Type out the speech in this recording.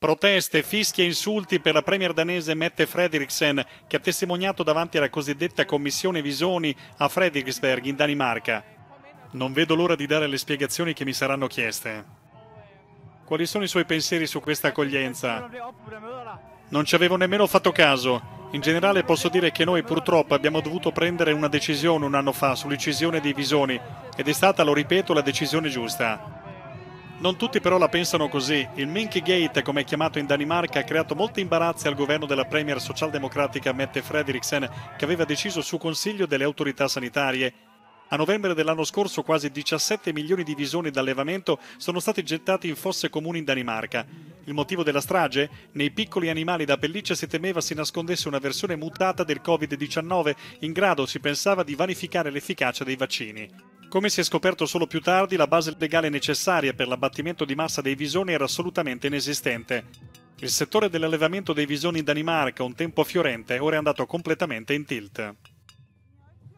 Proteste, fischi e insulti per la premier danese Mette Frederiksen, che ha testimoniato davanti alla cosiddetta commissione Visoni a Frederiksberg in Danimarca. Non vedo l'ora di dare le spiegazioni che mi saranno chieste. Quali sono i suoi pensieri su questa accoglienza? Non ci avevo nemmeno fatto caso. In generale posso dire che noi purtroppo abbiamo dovuto prendere una decisione un anno fa sull'uccisione dei visoni ed è stata, lo ripeto, la decisione giusta. Non tutti però la pensano così. Il Minky Gate, come è chiamato in Danimarca, ha creato molti imbarazzi al governo della premier socialdemocratica Mette Frederiksen, che aveva deciso su consiglio delle autorità sanitarie. A novembre dell'anno scorso quasi 17 milioni di visoni d'allevamento sono stati gettati in fosse comuni in Danimarca. Il motivo della strage? Nei piccoli animali da pelliccia si temeva si nascondesse una versione mutata del Covid-19, in grado, si pensava, di vanificare l'efficacia dei vaccini. Come si è scoperto solo più tardi, la base legale necessaria per l'abbattimento di massa dei visoni era assolutamente inesistente. Il settore dell'allevamento dei visoni in Danimarca, un tempo fiorente, ora è andato completamente in tilt.